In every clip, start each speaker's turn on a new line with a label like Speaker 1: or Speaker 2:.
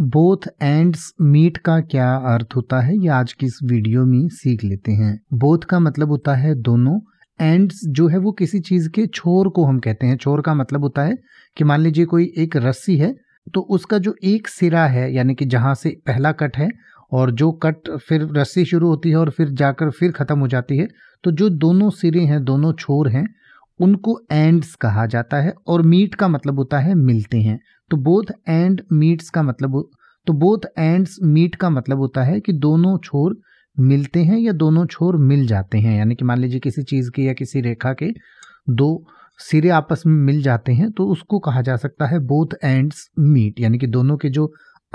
Speaker 1: both ends meet का क्या अर्थ होता है ये आज की इस वीडियो में सीख लेते हैं बोथ का मतलब होता है दोनों एंड्स जो है वो किसी चीज के छोर को हम कहते हैं छोर का मतलब होता है कि मान लीजिए कोई एक रस्सी है तो उसका जो एक सिरा है यानी कि जहां से पहला कट है और जो कट फिर रस्सी शुरू होती है और फिर जाकर फिर ख़त्म हो जाती है तो जो दोनों सिरे हैं दोनों छोर हैं उनको एंड्स कहा जाता है और मीट का मतलब होता है मिलते हैं तो बोथ एंड मीट्स का मतलब तो बोथ एंड्स मीट का मतलब होता है कि दोनों छोर मिलते हैं या दोनों छोर मिल जाते हैं यानी कि मान लीजिए किसी चीज़ के या किसी रेखा के दो सिरे आपस में मिल जाते हैं तो उसको कहा जा सकता है बोथ एंड्स मीट यानी कि दोनों के जो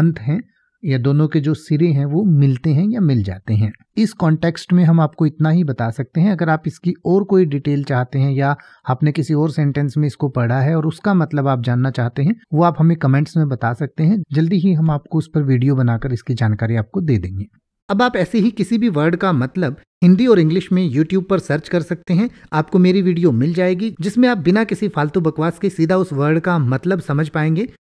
Speaker 1: अंत हैं या दोनों के जो सिरे हैं वो मिलते हैं या मिल जाते हैं इस कॉन्टेक्स्ट में हम आपको इतना ही बता सकते हैं अगर आप इसकी और कोई डिटेल चाहते हैं या आपने किसी और सेंटेंस में इसको पढ़ा है और उसका मतलब आप जानना चाहते हैं वो आप हमें कमेंट्स में बता सकते हैं जल्दी ही हम आपको उस पर वीडियो बनाकर इसकी जानकारी आपको दे देंगे अब आप ऐसे ही किसी भी वर्ड का मतलब हिंदी और इंग्लिश में YouTube पर सर्च कर सकते हैं आपको मेरी वीडियो मिल जाएगी जिसमें आप बिना किसी फालतू बकवास के सीधा उस वर्ड का मतलब समझ पाएंगे